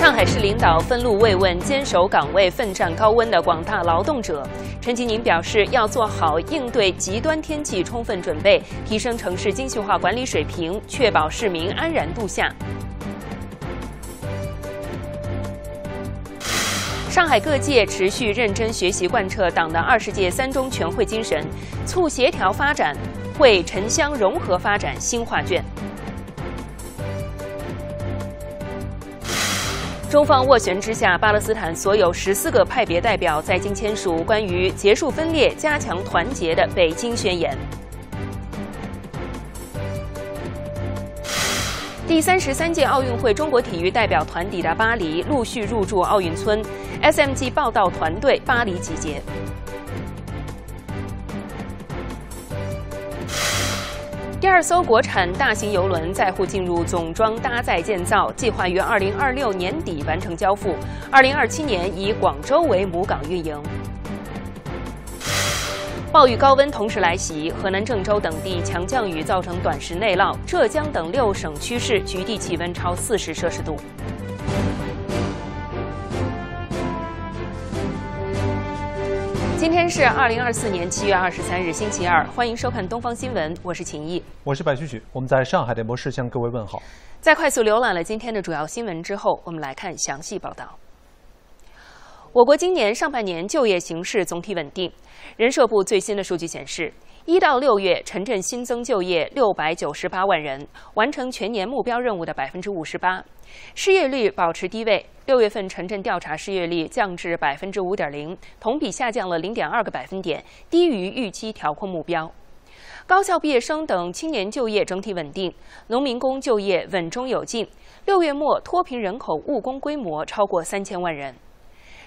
上海市领导分路慰问坚守岗位、奋战高温的广大劳动者。陈吉宁表示，要做好应对极端天气充分准备，提升城市精细化管理水平，确保市民安然度夏。上海各界持续认真学习贯彻党的二十届三中全会精神，促协调发展，绘城乡融合发展新画卷。中方斡旋之下，巴勒斯坦所有十四个派别代表在京签署关于结束分裂、加强团结的《北京宣言》。第三十三届奥运会中国体育代表团抵达巴黎，陆续入驻奥运村。S M G 报道团队巴黎集结。第二艘国产大型邮轮在沪进入总装搭载建造，计划于二零二六年底完成交付，二零二七年以广州为母港运营。暴雨、高温同时来袭，河南郑州等地强降雨造成短时内涝，浙江等六省区市局地气温超四十摄氏度。今天是二零二四年七月二十三日，星期二。欢迎收看《东方新闻》，我是秦毅，我是白旭旭，我们在上海的播室向各位问好。在快速浏览了今天的主要新闻之后，我们来看详细报道。我国今年上半年就业形势总体稳定。人社部最新的数据显示。一到六月，城镇新增就业六百九十八万人，完成全年目标任务的百分之五十八。失业率保持低位，六月份城镇调查失业率降至百分之五点零，同比下降了零点二个百分点，低于预期调控目标。高校毕业生等青年就业整体稳定，农民工就业稳中有进。六月末，脱贫人口务工规模超过三千万人。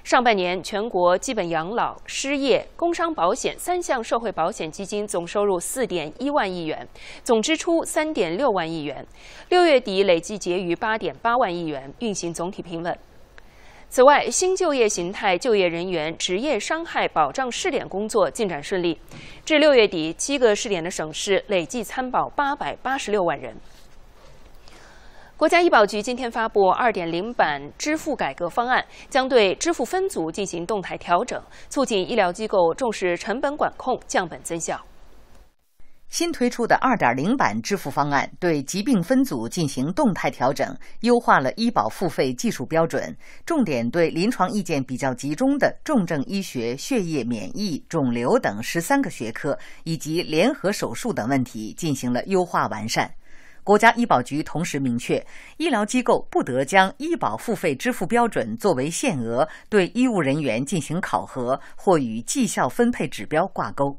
上半年，全国基本养老、失业、工伤保险三项社会保险基金总收入四点一万亿元，总支出三点六万亿元，六月底累计结余八点八万亿元，运行总体平稳。此外，新就业形态就业人员职业伤害保障试点工作进展顺利，至六月底，七个试点的省市累计参保八百八十六万人。国家医保局今天发布2.0版支付改革方案，将对支付分组进行动态调整，促进医疗机构重视成本管控、降本增效。新推出的2.0版支付方案对疾病分组进行动态调整，优化了医保付费技术标准，重点对临床意见比较集中的重症医学、血液、免疫、肿瘤等13个学科，以及联合手术等问题进行了优化完善。国家医保局同时明确，医疗机构不得将医保付费支付标准作为限额对医务人员进行考核或与绩效分配指标挂钩。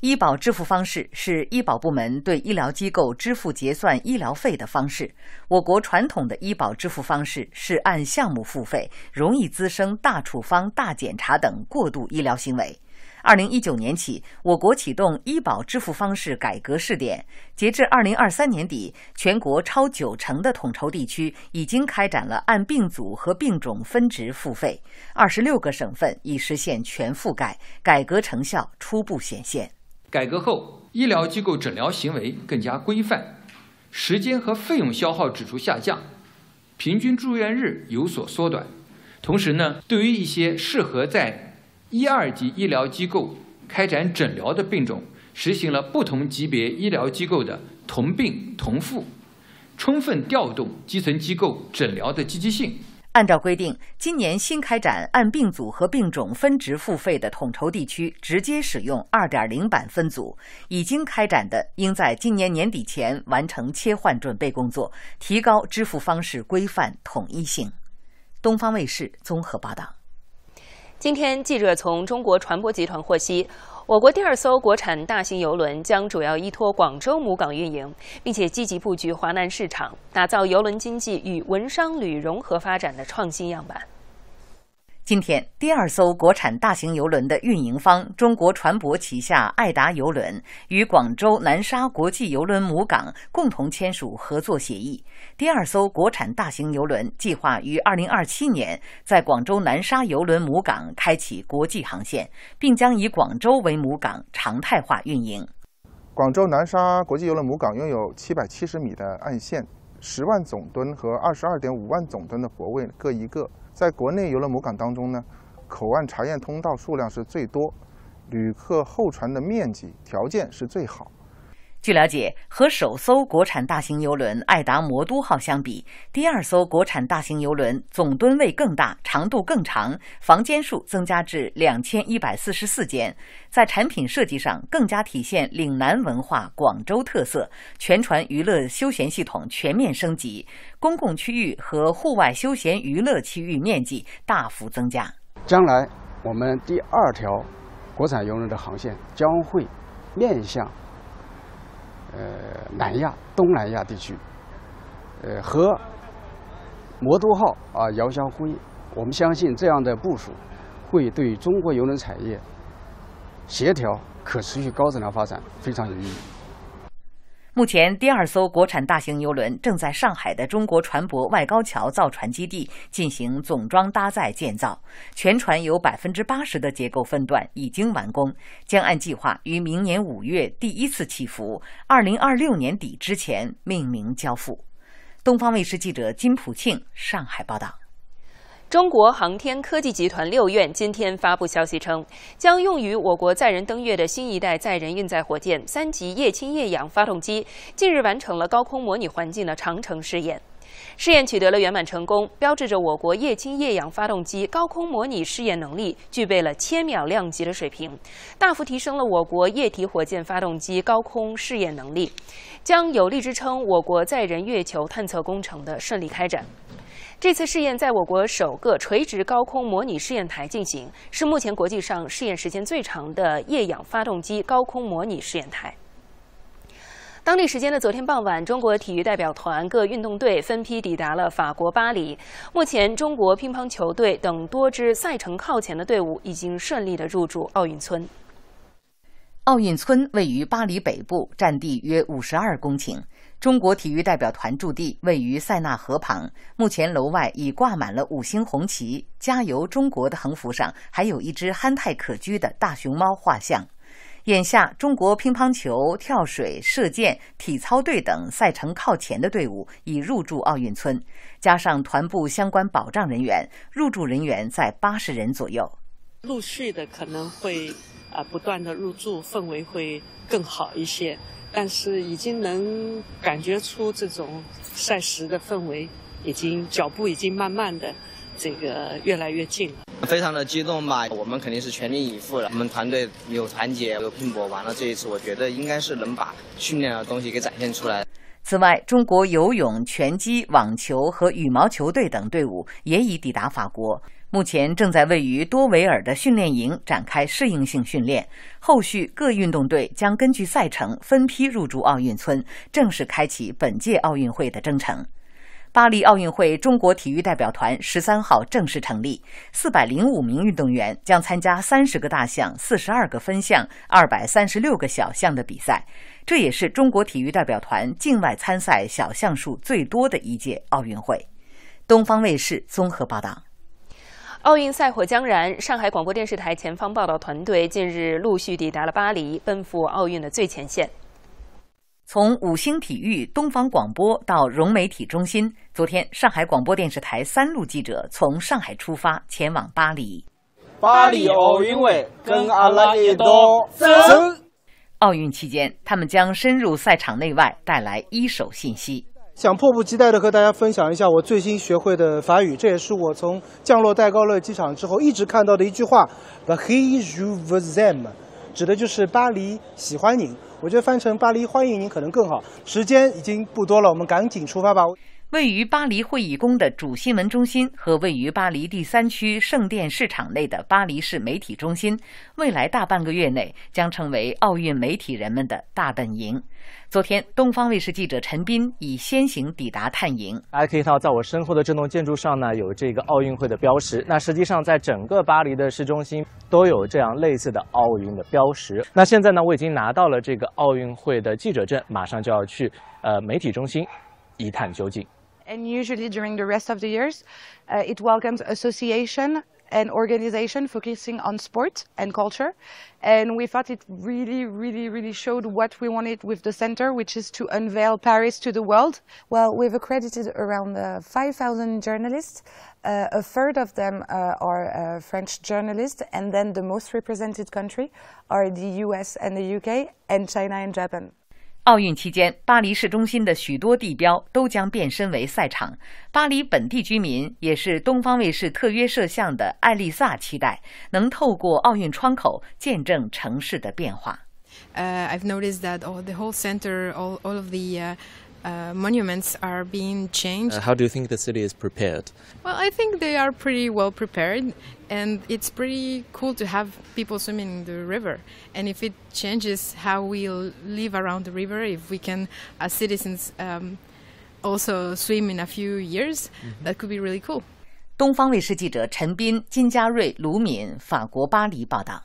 医保支付方式是医保部门对医疗机构支付结算医疗费的方式。我国传统的医保支付方式是按项目付费，容易滋生大处方、大检查等过度医疗行为。二零一九年起，我国启动医保支付方式改革试点。截至二零二三年底，全国超九成的统筹地区已经开展了按病组和病种分值付费，二十六个省份已实现全覆盖。改革成效初步显现。改革后，医疗机构诊疗行为更加规范，时间和费用消耗指数下降，平均住院日有所缩短。同时呢，对于一些适合在一二级医疗机构开展诊疗的病种，实行了不同级别医疗机构的同病同付，充分调动基层机构诊疗的积极性。按照规定，今年新开展按病组和病种分值付费的统筹地区，直接使用二点零版分组；已经开展的，应在今年年底前完成切换准备工作，提高支付方式规范统一性。东方卫视综合报道。今天，记者从中国船舶集团获悉，我国第二艘国产大型邮轮将主要依托广州母港运营，并且积极布局华南市场，打造邮轮经济与文商旅融合发展的创新样板。今天，第二艘国产大型游轮的运营方中国船舶旗下爱达邮轮与广州南沙国际邮轮母港共同签署合作协议。第二艘国产大型游轮计划于二零二七年在广州南沙邮轮母港开启国际航线，并将以广州为母港常态化运营。广州南沙国际邮轮母港拥有七百七十米的岸线，十万总吨和二十二点五万总吨的泊位各一个。在国内游乐模港当中呢，口岸查验通道数量是最多，旅客候船的面积条件是最好。据了解，和首艘国产大型邮轮“爱达魔都号”相比，第二艘国产大型邮轮总吨位更大，长度更长，房间数增加至两千一百四十四间，在产品设计上更加体现岭南文化、广州特色，全船娱乐休闲系统全面升级，公共区域和户外休闲娱乐区域面积大幅增加。将来，我们第二条国产游轮的航线将会面向。呃，南亚、东南亚地区，呃，和“魔都号”啊遥相呼应。我们相信这样的部署，会对中国邮轮产业协调、可持续、高质量发展非常有益。目前，第二艘国产大型邮轮正在上海的中国船舶外高桥造船基地进行总装搭载建造。全船有百分之八十的结构分段已经完工，将按计划于明年五月第一次起浮，二零二六年底之前命名交付。东方卫视记者金普庆，上海报道。中国航天科技集团六院今天发布消息称，将用于我国载人登月的新一代载人运载火箭三级液氢液氧发动机，近日完成了高空模拟环境的长程试验，试验取得了圆满成功，标志着我国液氢液氧发动机高空模拟试验能力具备了千秒量级的水平，大幅提升了我国液体火箭发动机高空试验能力，将有力支撑我国载人月球探测工程的顺利开展。这次试验在我国首个垂直高空模拟试验台进行，是目前国际上试验时间最长的液氧发动机高空模拟试验台。当地时间的昨天傍晚，中国体育代表团各运动队分批抵达了法国巴黎。目前，中国乒乓球队等多支赛程靠前的队伍已经顺利的入驻奥运村。奥运村位于巴黎北部，占地约五十二公顷。中国体育代表团驻地位于塞纳河旁，目前楼外已挂满了五星红旗、加油中国的横幅，上还有一只憨态可掬的大熊猫画像。眼下，中国乒乓球、跳水、射箭、体操队等赛程靠前的队伍已入驻奥运村，加上团部相关保障人员，入驻人员在八十人左右。陆续的可能会啊，不断的入住，氛围会更好一些。但是已经能感觉出这种赛时的氛围，已经脚步已经慢慢的这个越来越近，了。非常的激动吧。我们肯定是全力以赴了。我们团队有团结，有拼搏。完了这一次，我觉得应该是能把训练的东西给展现出来。此外，中国游泳、拳击、网球和羽毛球队等队伍也已抵达法国。目前正在位于多维尔的训练营展开适应性训练。后续各运动队将根据赛程分批入驻奥运村，正式开启本届奥运会的征程。巴黎奥运会中国体育代表团十三号正式成立，四百零五名运动员将参加三十个大项、四十二个分项、二百三十六个小项的比赛。这也是中国体育代表团境外参赛小项数最多的一届奥运会。东方卫视综合报道。奥运赛火将燃，上海广播电视台前方报道团队近日陆续抵达了巴黎，奔赴奥运的最前线。从五星体育、东方广播到融媒体中心，昨天上海广播电视台三路记者从上海出发，前往巴黎。巴黎奥运会跟阿拉一道走。奥运期间，他们将深入赛场内外，带来一手信息。想迫不及待地和大家分享一下我最新学会的法语，这也是我从降落戴高乐机场之后一直看到的一句话。But he loves them，指的就是巴黎喜欢您。我觉得翻成巴黎欢迎您可能更好。时间已经不多了，我们赶紧出发吧。位于巴黎会议宫的主新闻中心和位于巴黎第三区圣殿市场内的巴黎市媒体中心，未来大半个月内将成为奥运媒体人们的大本营。昨天，东方卫视记者陈斌已先行抵达探营。大家可以看到，在我身后的这栋建筑上呢，有这个奥运会的标识。那实际上，在整个巴黎的市中心都有这样类似的奥运的标识。那现在呢，我已经拿到了这个奥运会的记者证，马上就要去呃媒体中心一探究竟。And usually during the rest of the years, it welcomes association. An organization focusing on sport and culture. And we thought it really, really, really showed what we wanted with the center, which is to unveil Paris to the world. Well, we've accredited around uh, 5,000 journalists. Uh, a third of them uh, are uh, French journalists, and then the most represented country are the US and the UK and China and Japan. 奥运期间，巴黎市中心的许多地标都将变身为赛场。巴黎本地居民也是东方卫视特约摄像的艾丽萨期待能透过奥运窗口见证城市的变化。呃，I've noticed that all the whole center，all all of the。Uh, monuments are being changed. Uh, how do you think the city is prepared? Well, I think they are pretty well prepared, and it's pretty cool to have people swimming in the river. And if it changes how we live around the river, if we can, as citizens, um, also swim in a few years, mm -hmm. that could be really cool. 东方卫视记者陈斌、金佳瑞、卢敏，法国巴黎报道。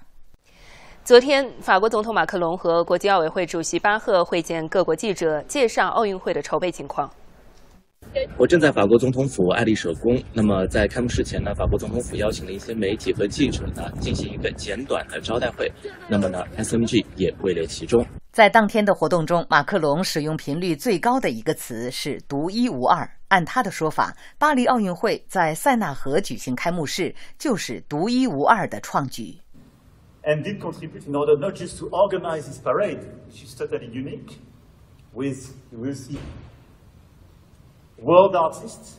昨天，法国总统马克龙和国际奥委会主席巴赫会见各国记者，介绍奥运会的筹备情况。我正在法国总统府爱丽舍宫。那么，在开幕式前呢，法国总统府邀请了一些媒体和记者呢，进行一个简短的招待会。那么呢，SMG 也位列其中。在当天的活动中，马克龙使用频率最高的一个词是“独一无二”。按他的说法，巴黎奥运会在塞纳河举行开幕式就是独一无二的创举。and did contribute in order not just to organize this parade, which is totally unique, with, you will see, world artists,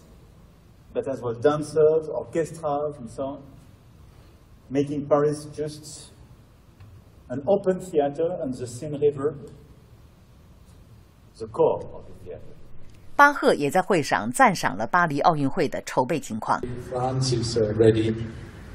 but as well dancers, orchestras, and so on, making Paris just an open theater and the Seine River the core of the theater. 巴赫也在会上赞赏了巴黎奥运会的筹备情况。France is uh, ready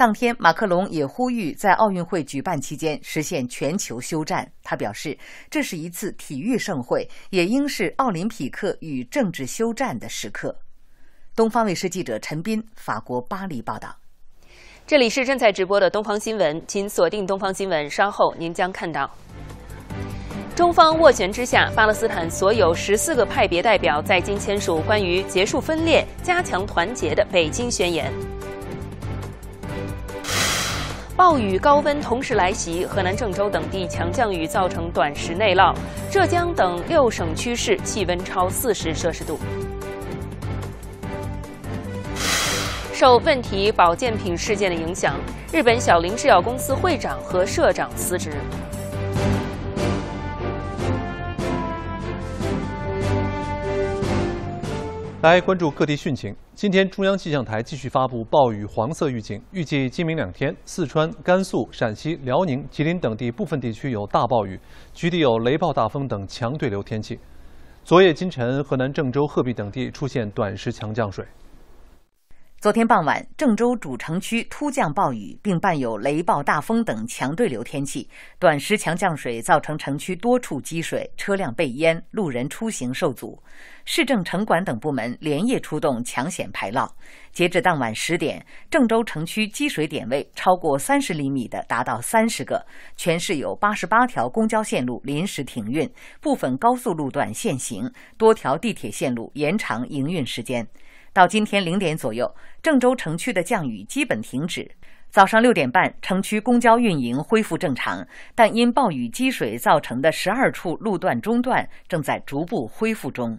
当天，马克龙也呼吁在奥运会举办期间实现全球休战。他表示，这是一次体育盛会，也应是奥林匹克与政治休战的时刻。东方卫视记者陈斌，法国巴黎报道。这里是正在直播的东方新闻，请锁定东方新闻，稍后您将看到。中方斡旋之下，巴勒斯坦所有十四个派别代表在京签署关于结束分裂、加强团结的《北京宣言》。暴雨、高温同时来袭，河南郑州等地强降雨造成短时内涝；浙江等六省区市气温超四十摄氏度。受问题保健品事件的影响，日本小林制药公司会长和社长辞职。来关注各地汛情。今天，中央气象台继续发布暴雨黄色预警，预计今明两天，四川、甘肃、陕西、辽宁、吉林等地部分地区有大暴雨，局地有雷暴大风等强对流天气。昨夜今晨，河南郑州、鹤壁等地出现短时强降水。昨天傍晚，郑州主城区突降暴雨，并伴有雷暴、大风等强对流天气，短时强降水造成城区多处积水，车辆被淹，路人出行受阻。市政、城管等部门连夜出动抢险排涝。截至当晚十点，郑州城区积水点位超过三十厘米的达到三十个，全市有八十八条公交线路临时停运，部分高速路段限行，多条地铁线路延长营运时间。到今天零点左右，郑州城区的降雨基本停止。早上六点半，城区公交运营恢复正常，但因暴雨积水造成的十二处路段中断正在逐步恢复中。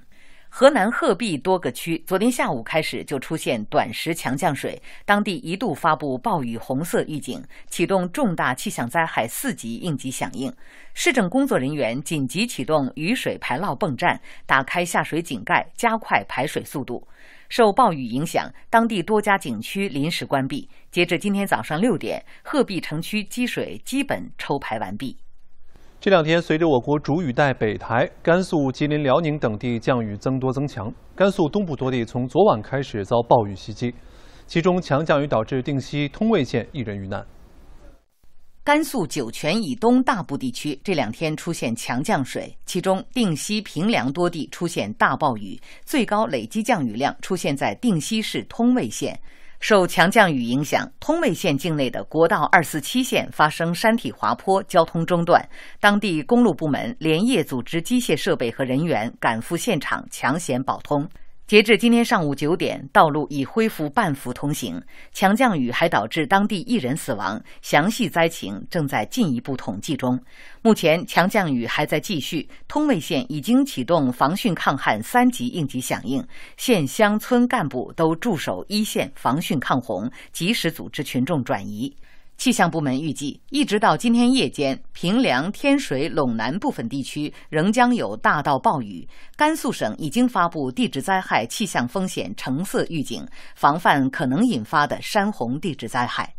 河南鹤壁多个区昨天下午开始就出现短时强降水，当地一度发布暴雨红色预警，启动重大气象灾害四级应急响应。市政工作人员紧急启动雨水排涝泵站，打开下水井盖，加快排水速度。受暴雨影响，当地多家景区临时关闭。截至今天早上六点，鹤壁城区积水基本抽排完毕。这两天，随着我国主雨带北台，甘肃、吉林、辽宁等地降雨增多增强，甘肃东部多地从昨晚开始遭暴雨袭击，其中强降雨导致定西通渭县一人遇难。甘肃酒泉以东大部地区这两天出现强降水，其中定西、平凉多地出现大暴雨，最高累积降雨量出现在定西市通渭县。受强降雨影响，通渭县境内的国道二四七线发生山体滑坡，交通中断。当地公路部门连夜组织机械设备和人员赶赴现场抢险保通。截至今天上午九点，道路已恢复半幅通行。强降雨还导致当地一人死亡，详细灾情正在进一步统计中。目前，强降雨还在继续，通渭县已经启动防汛抗旱三级应急响应，县乡村干部都驻守一线防汛抗洪，及时组织群众转移。气象部门预计，一直到今天夜间，平凉、天水、陇南部分地区仍将有大到暴雨。甘肃省已经发布地质灾害气象风险橙色预警，防范可能引发的山洪地质灾害。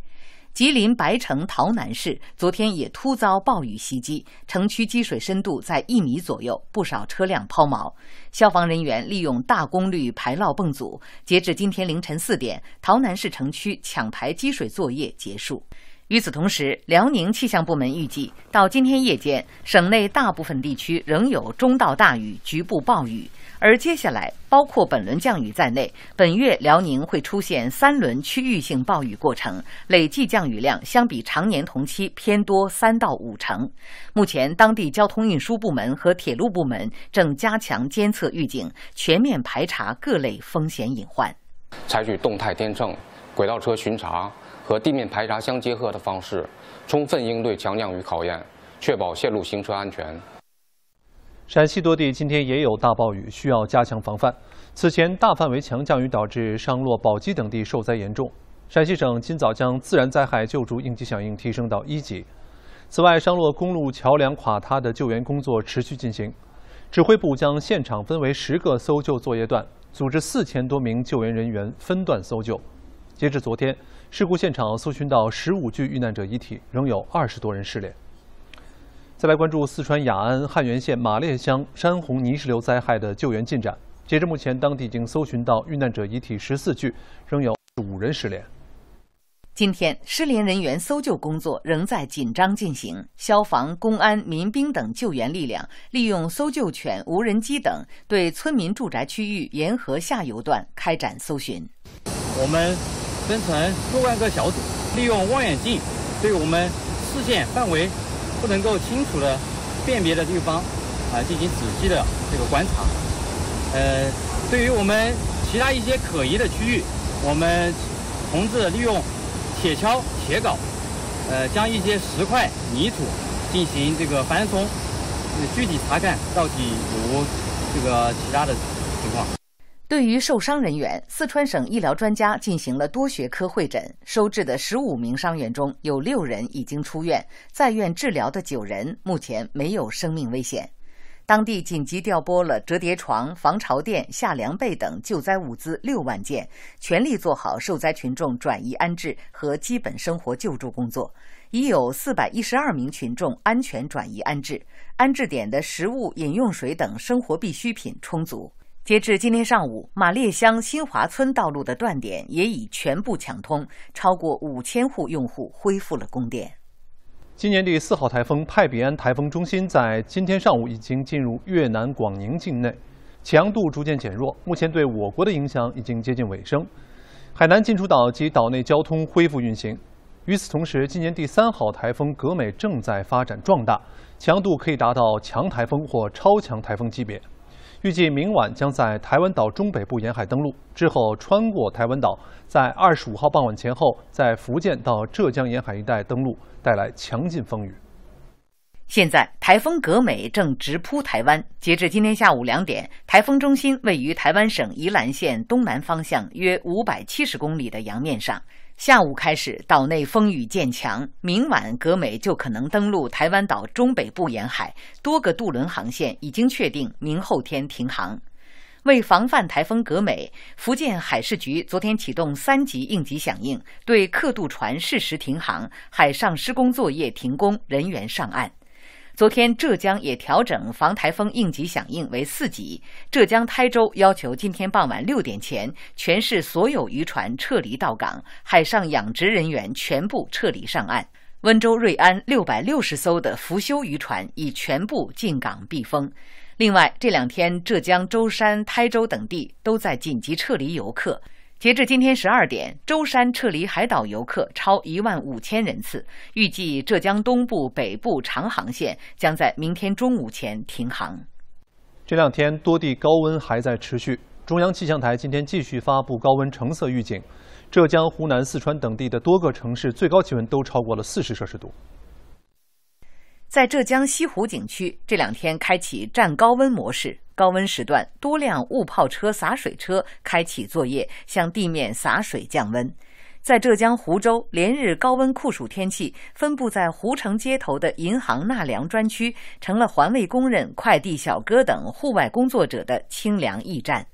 吉林白城洮南市昨天也突遭暴雨袭击，城区积水深度在一米左右，不少车辆抛锚。消防人员利用大功率排涝泵组，截至今天凌晨四点，洮南市城区抢排积水作业结束。与此同时，辽宁气象部门预计，到今天夜间，省内大部分地区仍有中到大雨，局部暴雨。而接下来，包括本轮降雨在内，本月辽宁会出现三轮区域性暴雨过程，累计降雨量相比常年同期偏多三到五成。目前，当地交通运输部门和铁路部门正加强监测预警，全面排查各类风险隐患，采取动态天秤、轨道车巡查。和地面排查相结合的方式，充分应对强降雨考验，确保线路行车安全。陕西多地今天也有大暴雨，需要加强防范。此前大范围强降雨导致商洛、宝鸡等地受灾严重。陕西省今早将自然灾害救助应急响应提升到一级。此外，商洛公路桥梁垮塌的救援工作持续进行，指挥部将现场分为十个搜救作业段，组织四千多名救援人员分段搜救。截至昨天。事故现场搜寻到十五具遇难者遗体，仍有二十多人失联。再来关注四川雅安汉源县马列乡山洪泥石流灾害的救援进展。截至目前，当地已经搜寻到遇难者遗体十四具，仍有五人失联。今天失联人员搜救工作仍在紧张进行，消防、公安、民兵等救援力量利用搜救犬、无人机等，对村民住宅区域沿河下游段开展搜寻。我们。分成数万个小组，利用望远镜，对我们视线范围不能够清楚的辨别的地方，啊，进行仔细的这个观察。呃，对于我们其他一些可疑的区域，我们同志利用铁锹、铁镐，呃，将一些石块、泥土进行这个翻松，具体查看到底有这个其他的情况。对于受伤人员，四川省医疗专家进行了多学科会诊。收治的十五名伤员中，有六人已经出院，在院治疗的九人目前没有生命危险。当地紧急调拨了折叠床、防潮垫、夏凉被等救灾物资六万件，全力做好受灾群众转移安置和基本生活救助工作。已有四百一十二名群众安全转移安置，安置点的食物、饮用水等生活必需品充足。截至今天上午，马列乡新华村道路的断点也已全部抢通，超过五千户用户恢复了供电。今年第四号台风派比安，台风中心在今天上午已经进入越南广宁境内，强度逐渐减弱，目前对我国的影响已经接近尾声。海南进出岛及岛内交通恢复运行。与此同时，今年第三号台风格美正在发展壮大，强度可以达到强台风或超强台风级别。预计明晚将在台湾岛中北部沿海登陆，之后穿过台湾岛，在二十五号傍晚前后在福建到浙江沿海一带登陆，带来强劲风雨。现在台风格美正直扑台湾，截至今天下午两点，台风中心位于台湾省宜兰县东南方向约五百七十公里的洋面上。下午开始，岛内风雨渐强。明晚，格美就可能登陆台湾岛中北部沿海。多个渡轮航线已经确定，明后天停航。为防范台风格美，福建海事局昨天启动三级应急响应，对客渡船适时停航，海上施工作业停工，人员上岸。昨天，浙江也调整防台风应急响应为四级。浙江台州要求今天傍晚六点前，全市所有渔船撤离到港，海上养殖人员全部撤离上岸。温州瑞安六百六十艘的浮修渔船已全部进港避风。另外，这两天浙江舟山、台州等地都在紧急撤离游客。截至今天十二点，舟山撤离海岛游客超一万五千人次。预计浙江东部、北部长航线将在明天中午前停航。这两天多地高温还在持续，中央气象台今天继续发布高温橙色预警，浙江、湖南、四川等地的多个城市最高气温都超过了四十摄氏度。在浙江西湖景区，这两天开启“战高温”模式。高温时段，多辆雾炮车、洒水车开启作业，向地面洒水降温。在浙江湖州，连日高温酷暑天气，分布在湖城街头的银行纳凉专区，成了环卫工人、快递小哥等户外工作者的清凉驿站。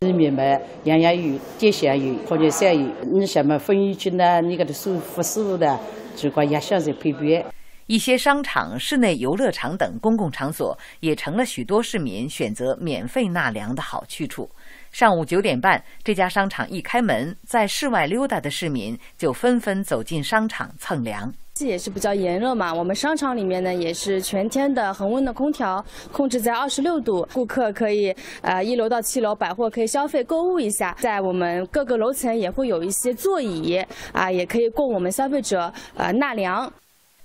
里面嘛，羊样有，电线有，或者下有，你什么风一裙呢？你个舒服舒服的，就讲也想在配备。一些商场、室内游乐场等公共场所也成了许多市民选择免费纳凉的好去处。上午九点半，这家商场一开门，在室外溜达的市民就纷纷走进商场蹭凉。这也是比较炎热嘛，我们商场里面呢也是全天的恒温的空调，控制在二十六度，顾客可以呃一楼到七楼百货可以消费购物一下，在我们各个楼层也会有一些座椅啊，也可以供我们消费者呃纳凉。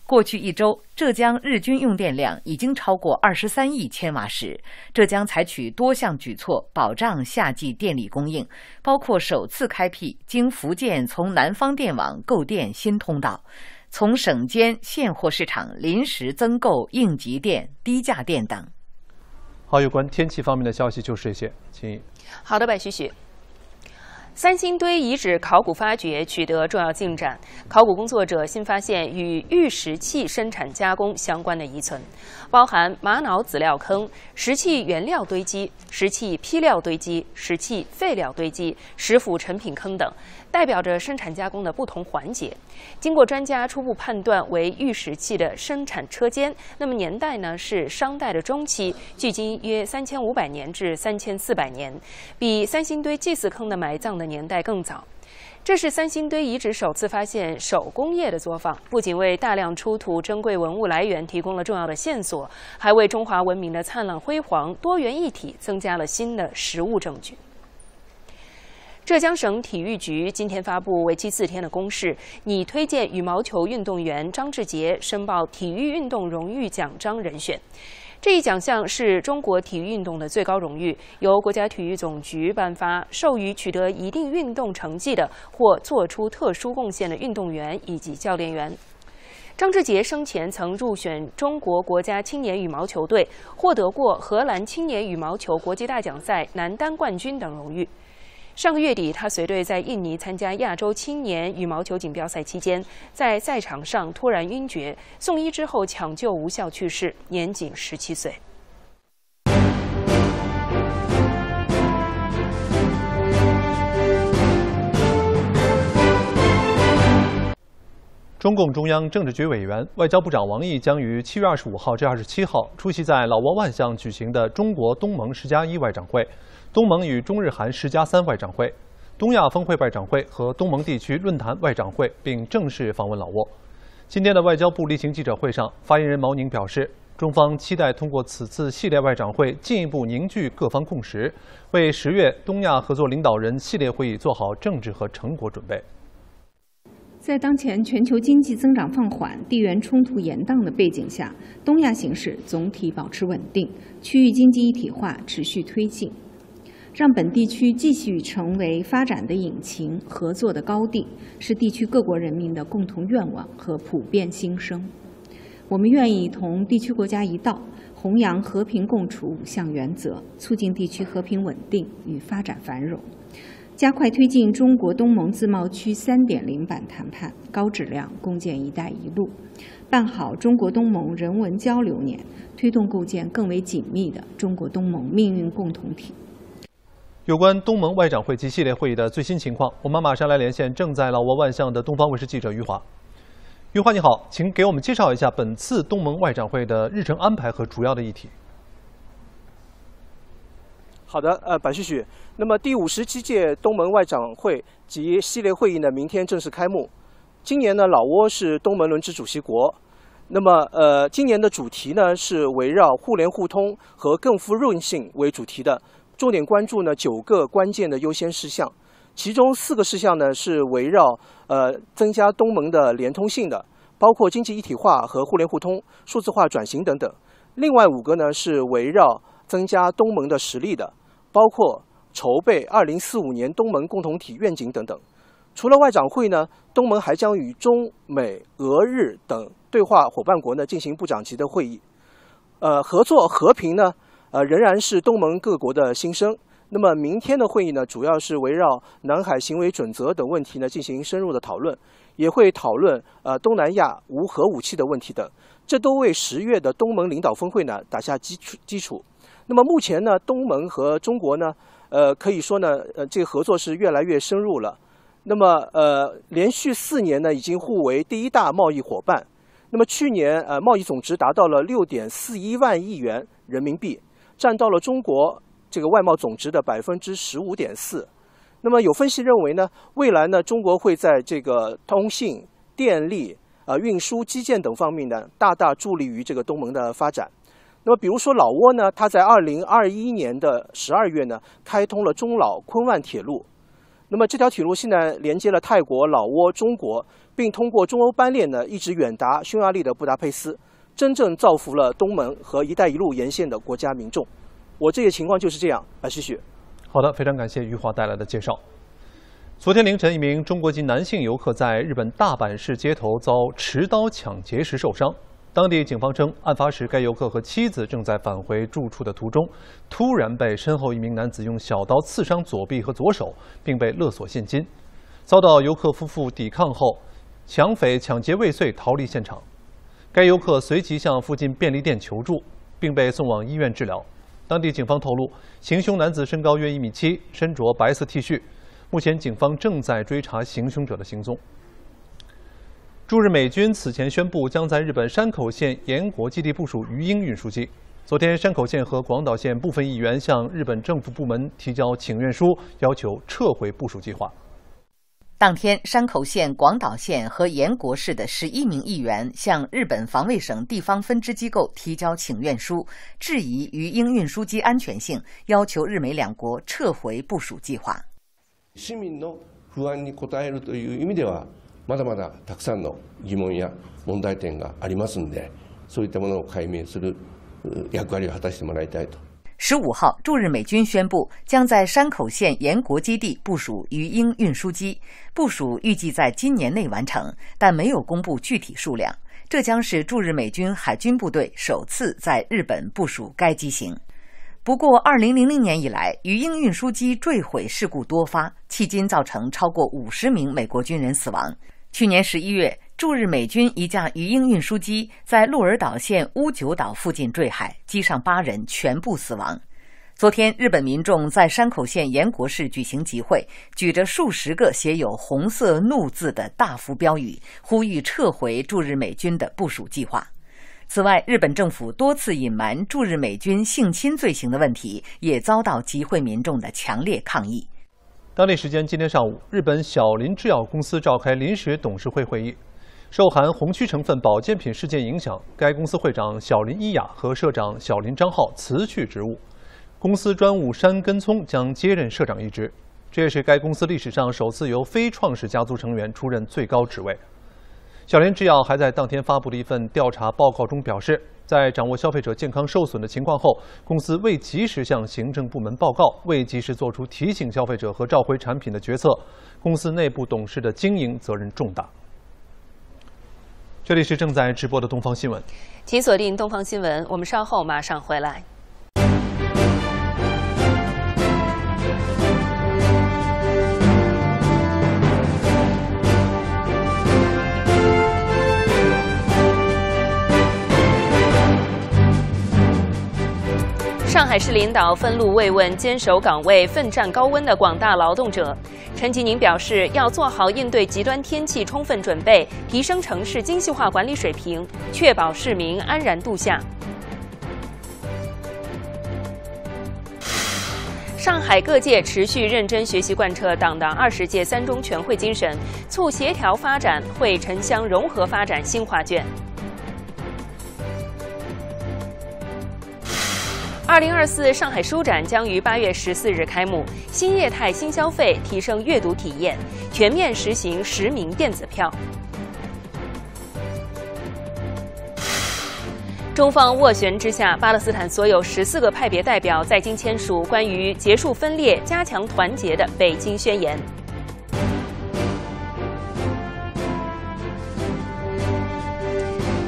过去一周，浙江日均用电量已经超过二十三亿千瓦时。浙江采取多项举措保障夏季电力供应，包括首次开辟经福建从南方电网购电新通道，从省间现货市场临时增购应急电、低价电等。好，有关天气方面的消息就是这些。请。好的，白旭旭。三星堆遗址考古发掘取得重要进展，考古工作者新发现与玉石器生产加工相关的遗存。包含玛瑙籽料坑、石器原料堆积、石器坯料堆积、石器废料堆积、石斧成品坑等，代表着生产加工的不同环节。经过专家初步判断，为玉石器的生产车间。那么年代呢？是商代的中期，距今约三千五百年至三千四百年，比三星堆祭祀坑的埋葬的年代更早。这是三星堆遗址首次发现手工业的作坊，不仅为大量出土珍贵文物来源提供了重要的线索，还为中华文明的灿烂辉煌、多元一体增加了新的实物证据。浙江省体育局今天发布为期四天的公示，拟推荐羽毛球运动员张志杰申报体育运动荣誉奖章人选。这一奖项是中国体育运动的最高荣誉，由国家体育总局颁发，授予取得一定运动成绩的或做出特殊贡献的运动员以及教练员。张志杰生前曾入选中国国家青年羽毛球队，获得过荷兰青年羽毛球国际大奖赛男单冠军等荣誉。上个月底，他随队在印尼参加亚洲青年羽毛球锦标赛期间，在赛场上突然晕厥，送医之后抢救无效去世，年仅十七岁。中共中央政治局委员、外交部长王毅将于七月二十五号至二十七号出席在老挝万象举行的中国东盟十加一外长会。东盟与中日韩十加三外长会、东亚峰会外长会和东盟地区论坛外长会，并正式访问老挝。今天的外交部例行记者会上，发言人毛宁表示，中方期待通过此次系列外长会，进一步凝聚各方共识，为十月东亚合作领导人系列会议做好政治和成果准备。在当前全球经济增长放缓、地缘冲突延宕的背景下，东亚形势总体保持稳定，区域经济一体化持续推进。让本地区继续成为发展的引擎、合作的高地，是地区各国人民的共同愿望和普遍心声。我们愿意同地区国家一道，弘扬和平共处五项原则，促进地区和平稳定与发展繁荣，加快推进中国东盟自贸区三点零版谈判，高质量共建“一带一路”，办好中国东盟人文交流年，推动构建更为紧密的中国东盟命运共同体。有关东盟外长会及系列会议的最新情况，我们马上来连线正在老挝万象的东方卫视记者余华。余华，你好，请给我们介绍一下本次东盟外长会的日程安排和主要的议题。好的，呃，白旭旭，那么第五十七届东盟外长会及系列会议呢，明天正式开幕。今年呢，老挝是东盟轮值主席国。那么，呃，今年的主题呢是围绕互联互通和更富韧性为主题的。重点关注呢九个关键的优先事项，其中四个事项呢是围绕呃增加东盟的联通性的，包括经济一体化和互联互通、数字化转型等等；另外五个呢是围绕增加东盟的实力的，包括筹备二零四五年东盟共同体愿景等等。除了外长会呢，东盟还将与中美俄日等对话伙伴国呢进行部长级的会议，呃，合作和平呢。呃，仍然是东盟各国的心声。那么，明天的会议呢，主要是围绕南海行为准则等问题呢进行深入的讨论，也会讨论呃东南亚无核武器的问题等。这都为十月的东盟领导峰会呢打下基基础。那么，目前呢，东盟和中国呢，呃，可以说呢，呃，这个合作是越来越深入了。那么，呃，连续四年呢，已经互为第一大贸易伙伴。那么，去年呃，贸易总值达到了六点四一万亿元人民币。占到了中国这个外贸总值的百分之十五点四。那么有分析认为呢，未来呢，中国会在这个通信、电力、呃运输、基建等方面呢，大大助力于这个东盟的发展。那么，比如说老挝呢，它在二零二一年的十二月呢，开通了中老昆万铁路。那么这条铁路现在连接了泰国、老挝、中国，并通过中欧班列呢，一直远达匈牙利的布达佩斯。真正造福了东盟和“一带一路”沿线的国家民众。我这些情况就是这样，白旭旭。好的，非常感谢余华带来的介绍。昨天凌晨，一名中国籍男性游客在日本大阪市街头遭持刀抢劫时受伤。当地警方称，案发时该游客和妻子正在返回住处的途中，突然被身后一名男子用小刀刺伤左臂和左手，并被勒索现金。遭到游客夫妇抵抗后，抢匪抢劫未遂，逃离现场。该游客随即向附近便利店求助，并被送往医院治疗。当地警方透露，行凶男子身高约一米七，身着白色 T 恤。目前，警方正在追查行凶者的行踪。驻日美军此前宣布将在日本山口县岩国基地部署鱼鹰运输机。昨天，山口县和广岛县部分议员向日本政府部门提交请愿书，要求撤回部署计划。当天，山口县、广岛县和岩国市的十一名议员向日本防卫省地方分支机构提交请愿书，质疑鱼鹰运输机安全性，要求日美两国撤回部署计划。市民の不安に応えるという意味ではまだまだたくさんの疑問や問題点がありますので、そういったものを解明する役割を果たしてもらいたいと。十五号，驻日美军宣布将在山口县岩国基地部署鱼鹰运输机，部署预计在今年内完成，但没有公布具体数量。这将是驻日美军海军部队首次在日本部署该机型。不过，二零零零年以来，鱼鹰运输机坠毁事故多发，迄今造成超过五十名美国军人死亡。去年十一月。驻日美军一架鱼鹰运输机在鹿儿岛县乌久岛附近坠海，机上八人全部死亡。昨天，日本民众在山口县岩国市举行集会，举着数十个写有“红色怒”字的大幅标语，呼吁撤回驻日美军的部署计划。此外，日本政府多次隐瞒驻日美军性侵罪行的问题，也遭到集会民众的强烈抗议。当地时间今天上午，日本小林制药公司召开临时董事会会议。受含红曲成分保健品事件影响，该公司会长小林一雅和社长小林张浩辞去职务，公司专务山根聪将接任社长一职。这也是该公司历史上首次由非创始家族成员出任最高职位。小林制药还在当天发布的一份调查报告中表示，在掌握消费者健康受损的情况后，公司未及时向行政部门报告，未及时做出提醒消费者和召回产品的决策，公司内部董事的经营责任重大。这里是正在直播的东方新闻，请锁定东方新闻，我们稍后马上回来。上海市领导愤怒慰问坚守岗位奋战高温的广大劳动者。陈吉宁表示，要做好应对极端天气充分准备，提升城市精细化管理水平，确保市民安然度夏。上海各界持续认真学习贯彻党的二十届三中全会精神，促协调发展，绘城乡融合发展新画卷。二零二四上海书展将于八月十四日开幕，新业态、新消费，提升阅读体验，全面实行实名电子票。中方斡旋之下，巴勒斯坦所有十四个派别代表在京签署关于结束分裂、加强团结的《北京宣言》。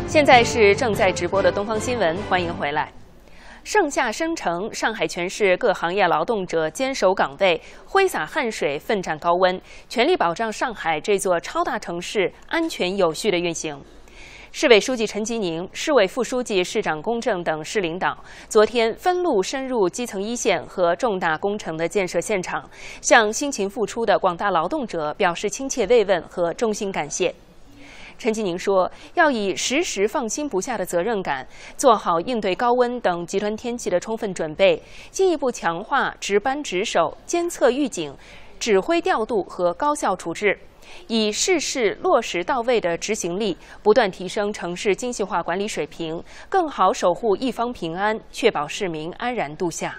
现在是正在直播的《东方新闻》，欢迎回来。盛夏生城，上海全市各行业劳动者坚守岗位，挥洒汗水，奋战高温，全力保障上海这座超大城市安全有序的运行。市委书记陈吉宁、市委副书记、市长龚正等市领导昨天分路深入基层一线和重大工程的建设现场，向辛勤付出的广大劳动者表示亲切慰问和衷心感谢。陈吉宁说：“要以时时放心不下的责任感，做好应对高温等极端天气的充分准备，进一步强化值班值守、监测预警、指挥调度和高效处置，以事事落实到位的执行力，不断提升城市精细化管理水平，更好守护一方平安，确保市民安然度夏。”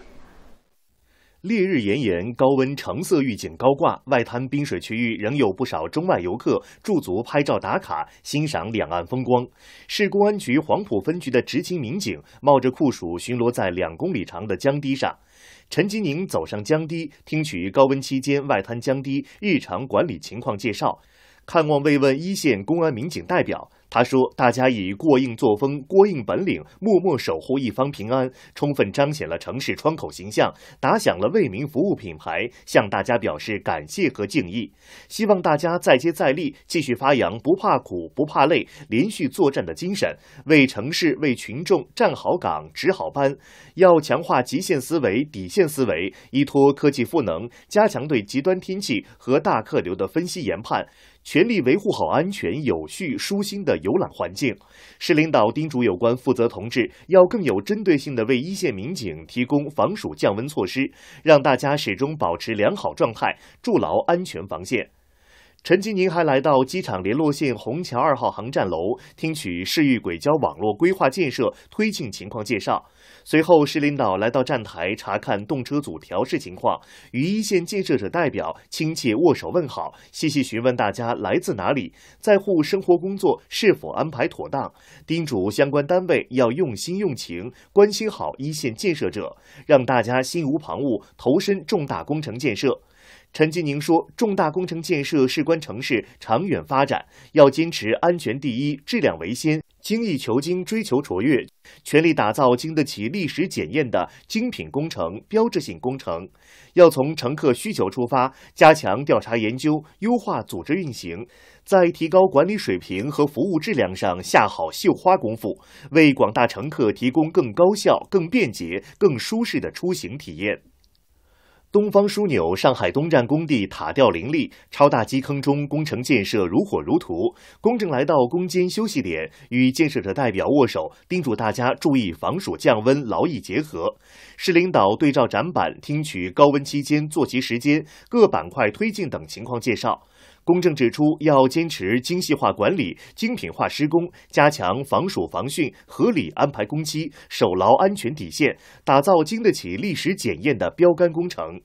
烈日炎炎，高温橙色预警高挂，外滩滨水区域仍有不少中外游客驻足拍照打卡，欣赏两岸风光。市公安局黄埔分局的执勤民警冒着酷暑巡逻在两公里长的江堤上。陈吉宁走上江堤，听取高温期间外滩江堤日常管理情况介绍，看望慰问一线公安民警代表。他说：“大家以过硬作风、过硬本领，默默守护一方平安，充分彰显了城市窗口形象，打响了为民服务品牌，向大家表示感谢和敬意。希望大家再接再厉，继续发扬不怕苦、不怕累、连续作战的精神，为城市、为群众站好岗、值好班。要强化极限思维、底线思维，依托科技赋能，加强对极端天气和大客流的分析研判，全力维护好安全、有序、舒心的。”游览环境，市领导叮嘱有关负责同志要更有针对性地为一线民警提供防暑降温措施，让大家始终保持良好状态，筑牢安全防线。陈吉宁还来到机场联络线虹桥二号航站楼，听取市域轨交网络规划建设推进情况介绍。随后，市领导来到站台，查看动车组调试情况，与一线建设者代表亲切握手问好，细细询问大家来自哪里，在沪生活工作是否安排妥当，叮嘱相关单位要用心用情关心好一线建设者，让大家心无旁骛，投身重大工程建设。陈吉宁说：“重大工程建设事关城市长远发展，要坚持安全第一、质量为先、精益求精、追求卓越，全力打造经得起历史检验的精品工程、标志性工程。要从乘客需求出发，加强调查研究，优化组织运行，在提高管理水平和服务质量上下好绣花功夫，为广大乘客提供更高效、更便捷、更舒适的出行体验。”东方枢纽上海东站工地塔吊林立，超大基坑中工程建设如火如荼。工程来到工间休息点，与建设者代表握手，叮嘱大家注意防暑降温、劳逸结合。市领导对照展板，听取高温期间作息时间、各板块推进等情况介绍。公正指出，要坚持精细化管理、精品化施工，加强防暑防汛，合理安排工期，守牢安全底线，打造经得起历史检验的标杆工程。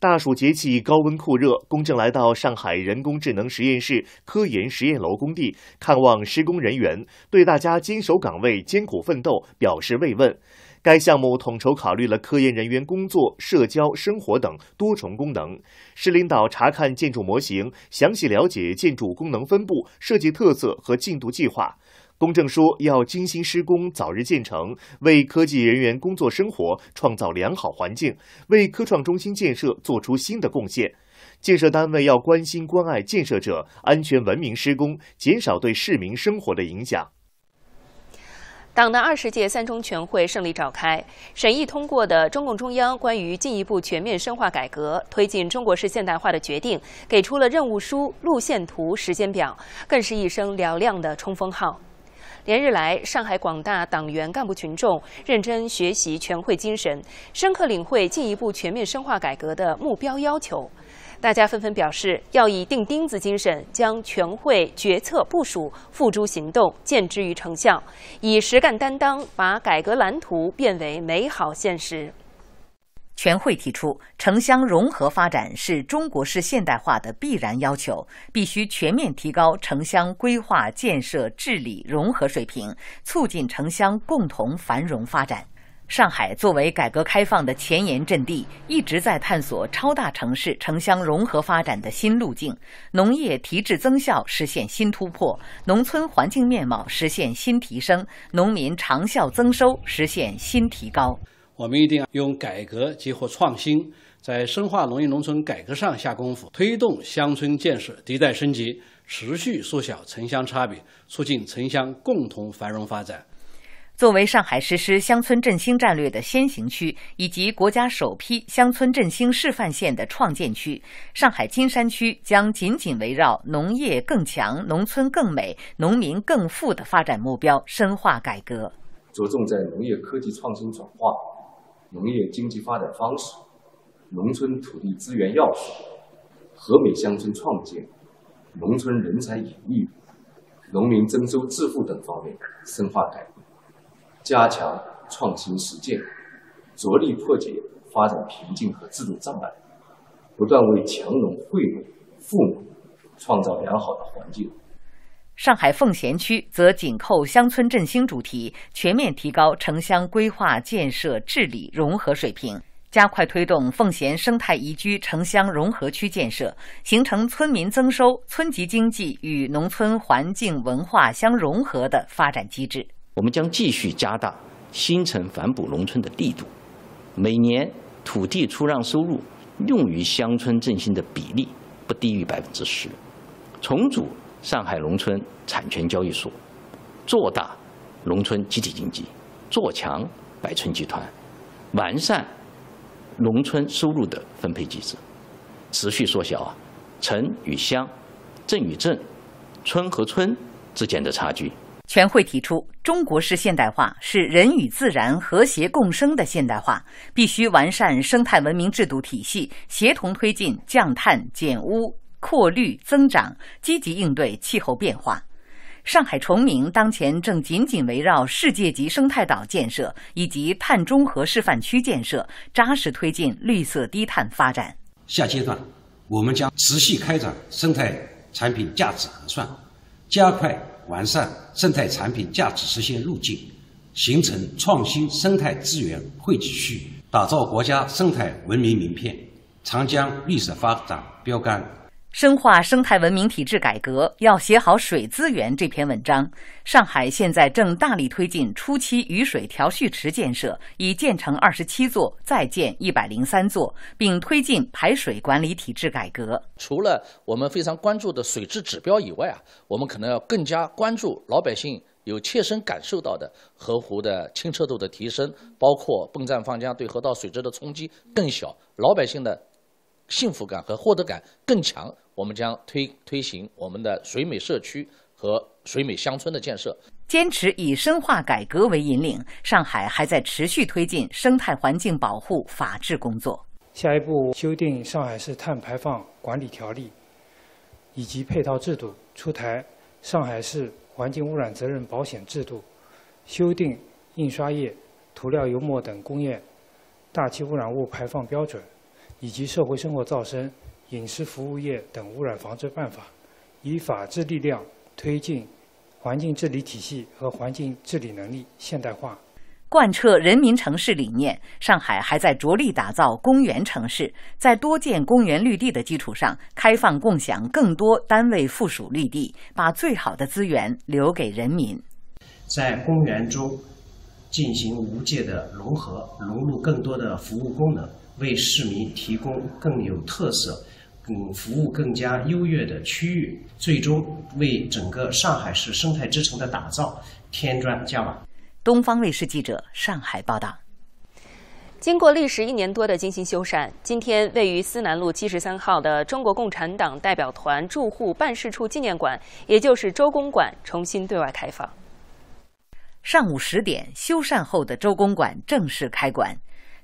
大暑节气，高温酷热，公正来到上海人工智能实验室科研实验楼工地看望施工人员，对大家坚守岗位、艰苦奋斗表示慰问。该项目统筹考虑了科研人员工作、社交、生活等多重功能，市领导查看建筑模型，详细了解建筑功能分布、设计特色和进度计划。公证说要精心施工，早日建成，为科技人员工作生活创造良好环境，为科创中心建设做出新的贡献。建设单位要关心关爱建设者，安全文明施工，减少对市民生活的影响。党的二十届三中全会胜利召开，审议通过的《中共中央关于进一步全面深化改革、推进中国式现代化的决定》，给出了任务书、路线图、时间表，更是一声嘹亮的冲锋号。连日来，上海广大党员干部群众认真学习全会精神，深刻领会进一步全面深化改革的目标要求。大家纷纷表示，要以钉钉子精神将全会决策部署付诸行动、见之于成效，以实干担当把改革蓝图变为美好现实。全会提出，城乡融合发展是中国式现代化的必然要求，必须全面提高城乡规划建设治理融合水平，促进城乡共同繁荣发展。上海作为改革开放的前沿阵地，一直在探索超大城市城乡融合发展的新路径。农业提质增效实现新突破，农村环境面貌实现新提升，农民长效增收实现新提高。我们一定要用改革激活创新，在深化农业农村改革上下功夫，推动乡村建设迭代升级，持续缩小城乡差别，促进城乡共同繁荣发展。作为上海实施乡村振兴战略的先行区，以及国家首批乡村振兴示范县的创建区，上海金山区将紧紧围绕农业更强、农村更美、农民更富的发展目标，深化改革，着重在农业科技创新转化、农业经济发展方式、农村土地资源要素、和美乡村创建、农村人才引育、农民增收致富等方面深化改革。加强创新实践，着力破解发展瓶颈和制度障碍，不断为强农惠农富民创造良好的环境。上海奉贤区则紧扣乡村振兴主题，全面提高城乡规划建设治理融合水平，加快推动奉贤生态宜居城乡融合区建设，形成村民增收、村级经济与农村环境文化相融合的发展机制。我们将继续加大新城反哺农村的力度，每年土地出让收入用于乡村振兴的比例不低于百分之十，重组上海农村产权交易所，做大农村集体经济，做强百村集团，完善农村收入的分配机制，持续缩小啊城与乡、镇与镇、村和村之间的差距。全会提出。中国式现代化是人与自然和谐共生的现代化，必须完善生态文明制度体系，协同推进降碳、减污、扩绿、增长，积极应对气候变化。上海崇明当前正紧紧围绕世界级生态岛建设以及碳中和示范区建设，扎实推进绿色低碳发展。下阶段，我们将持续开展生态产品价值核算，加快。完善生态产品价值实现路径，形成创新生态资源汇集区，打造国家生态文明名片、长江绿色发展标杆。深化生态文明体制改革，要写好水资源这篇文章。上海现在正大力推进初期雨水调蓄池建设，已建成二十七座，再建一百零三座，并推进排水管理体制改革。除了我们非常关注的水质指标以外啊，我们可能要更加关注老百姓有切身感受到的河湖的清澈度的提升，包括泵站放江对河道水质的冲击更小，老百姓的。幸福感和获得感更强，我们将推推行我们的水美社区和水美乡村的建设。坚持以深化改革为引领，上海还在持续推进生态环境保护法治工作。下一步修订《上海市碳排放管理条例》，以及配套制度出台《上海市环境污染责任保险制度》，修订印刷业、涂料油墨等工业大气污染物排放标准。以及社会生活噪声、饮食服务业等污染防治办法，以法治力量推进环境治理体系和环境治理能力现代化。贯彻人民城市理念，上海还在着力打造公园城市，在多建公园绿地的基础上，开放共享更多单位附属绿地，把最好的资源留给人民。在公园中进行无界的融合，融入更多的服务功能。为市民提供更有特色、嗯服务更加优越的区域，最终为整个上海市生态之城的打造添砖加瓦。东方卫视记者上海报道。经过历时一年多的精心修缮，今天位于思南路七十三号的中国共产党代表团驻沪办事处纪念馆，也就是周公馆，重新对外开放。上午十点，修缮后的周公馆正式开馆。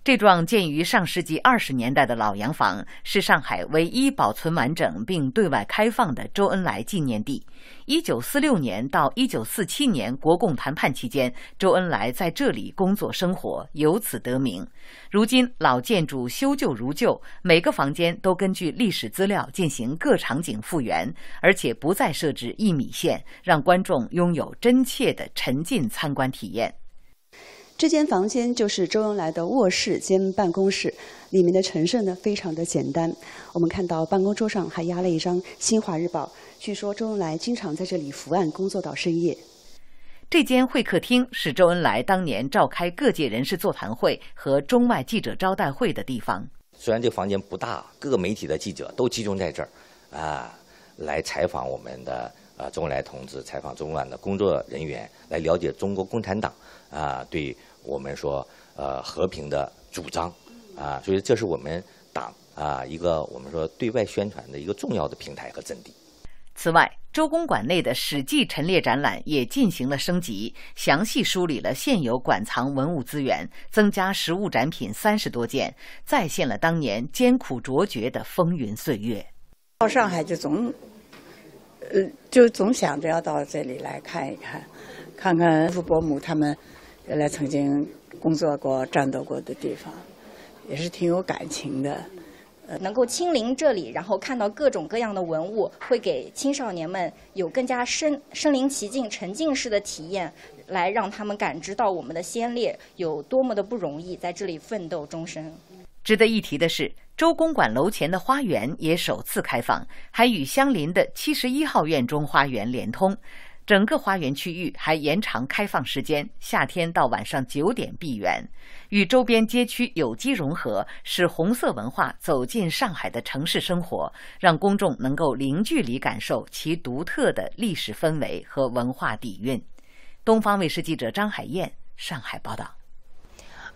这幢建于上世纪二十年代的老洋房，是上海唯一保存完整并对外开放的周恩来纪念地。一九四六年到一九四七年国共谈判期间，周恩来在这里工作生活，由此得名。如今，老建筑修旧如旧，每个房间都根据历史资料进行各场景复原，而且不再设置一米线，让观众拥有真切的沉浸参观体验。这间房间就是周恩来的卧室兼办公室，里面的陈设呢非常的简单。我们看到办公桌上还压了一张《新华日报》，据说周恩来经常在这里伏案工作到深夜。这间会客厅是周恩来当年召开各界人士座谈会和中外记者招待会的地方。虽然这房间不大，各个媒体的记者都集中在这儿，啊，来采访我们的呃周恩来同志，采访中办的工作人员，来了解中国共产党。啊，对我们说，呃，和平的主张，啊，所以这是我们党啊一个我们说对外宣传的一个重要的平台和阵地。此外，周公馆内的《史记》陈列展览也进行了升级，详细梳理了现有馆藏文物资源，增加实物展品三十多件，再现了当年艰苦卓绝的风云岁月。到上海就总，呃，就总想着要到这里来看一看，看看父伯母他们。原来曾经工作过、战斗过的地方，也是挺有感情的。呃，能够亲临这里，然后看到各种各样的文物，会给青少年们有更加身身临其境、沉浸式的体验，来让他们感知到我们的先烈有多么的不容易，在这里奋斗终生。值得一提的是，周公馆楼前的花园也首次开放，还与相邻的七十一号院中花园连通。整个花园区域还延长开放时间，夏天到晚上九点闭园，与周边街区有机融合，使红色文化走进上海的城市生活，让公众能够零距离感受其独特的历史氛围和文化底蕴。东方卫视记者张海燕，上海报道。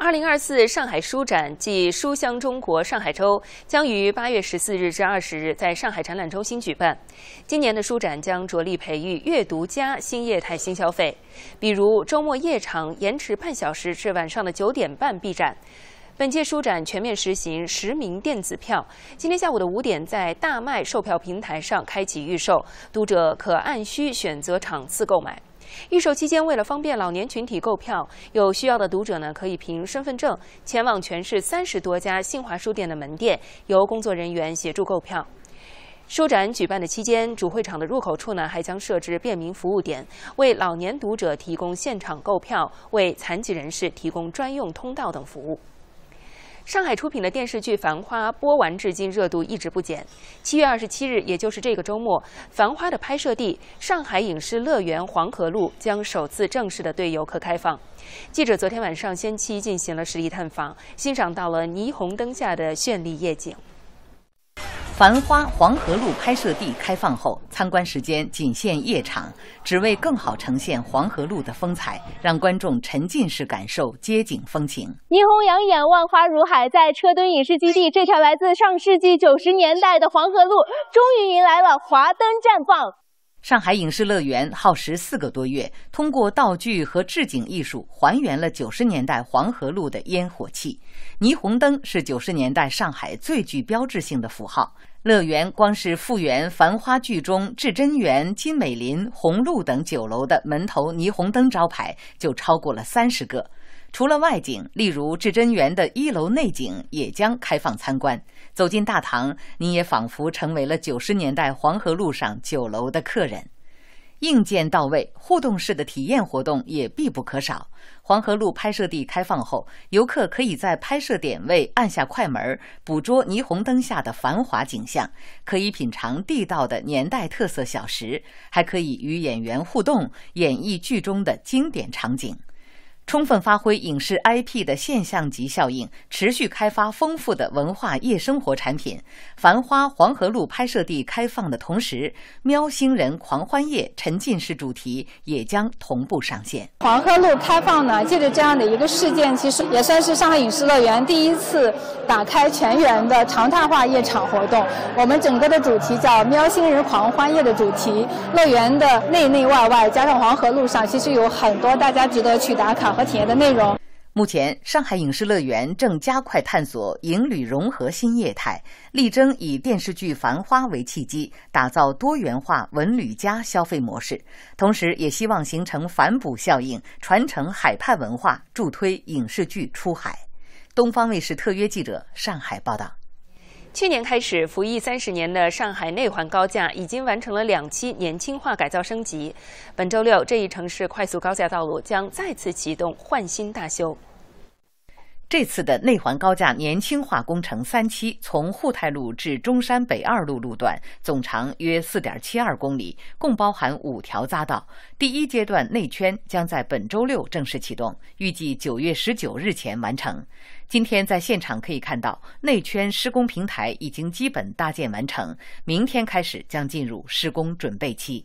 二零二四上海书展暨“书香中国·上海周”将于八月十四日至二十日在上海展览中心举办。今年的书展将着力培育“阅读加”新业态、新消费，比如周末夜场延迟半小时至晚上的九点半闭展。本届书展全面实行实名电子票，今天下午的五点在大麦售票平台上开启预售，读者可按需选择场次购买。预售期间，为了方便老年群体购票，有需要的读者呢，可以凭身份证前往全市三十多家新华书店的门店，由工作人员协助购票。书展举办的期间，主会场的入口处呢，还将设置便民服务点，为老年读者提供现场购票，为残疾人士提供专用通道等服务。上海出品的电视剧《繁花》播完至今热度一直不减。七月二十七日，也就是这个周末，《繁花》的拍摄地上海影视乐园黄河路将首次正式的对游客开放。记者昨天晚上先期进行了实地探访，欣赏到了霓虹灯下的绚丽夜景。繁花黄河路拍摄地开放后，参观时间仅限夜场，只为更好呈现黄河路的风采，让观众沉浸式感受街景风情。霓虹养眼，万花如海，在车墩影视基地，这条来自上世纪九十年代的黄河路，终于迎来了华灯绽放。上海影视乐园耗时四个多月，通过道具和置景艺术，还原了九十年代黄河路的烟火气。霓虹灯是九十年代上海最具标志性的符号。乐园光是复原繁花剧中至臻园、金美林、红鹿等酒楼的门头霓虹灯招牌就超过了三十个。除了外景，例如至臻园的一楼内景也将开放参观。走进大堂，你也仿佛成为了九十年代黄河路上酒楼的客人。硬件到位，互动式的体验活动也必不可少。黄河路拍摄地开放后，游客可以在拍摄点位按下快门，捕捉霓虹灯下的繁华景象；可以品尝地道的年代特色小食，还可以与演员互动，演绎剧中的经典场景。充分发挥影视 IP 的现象级效应，持续开发丰富的文化夜生活产品。繁花黄河路拍摄地开放的同时，喵星人狂欢夜沉浸式主题也将同步上线。黄河路开放呢，借着这样的一个事件，其实也算是上海影视乐园第一次打开全员的常态化夜场活动。我们整个的主题叫喵星人狂欢夜的主题，乐园的内内外外加上黄河路上，其实有很多大家值得去打卡。和体验的内容。目前，上海影视乐园正加快探索影旅融合新业态，力争以电视剧《繁花》为契机，打造多元化文旅加消费模式。同时，也希望形成反哺效应，传承海派文化，助推影视剧出海。东方卫视特约记者上海报道。去年开始服役三十年的上海内环高架已经完成了两期年轻化改造升级，本周六这一城市快速高架道路将再次启动换新大修。这次的内环高架年轻化工程三期，从沪太路至中山北二路路段，总长约四点七二公里，共包含五条匝道。第一阶段内圈将在本周六正式启动，预计九月十九日前完成。今天在现场可以看到，内圈施工平台已经基本搭建完成，明天开始将进入施工准备期。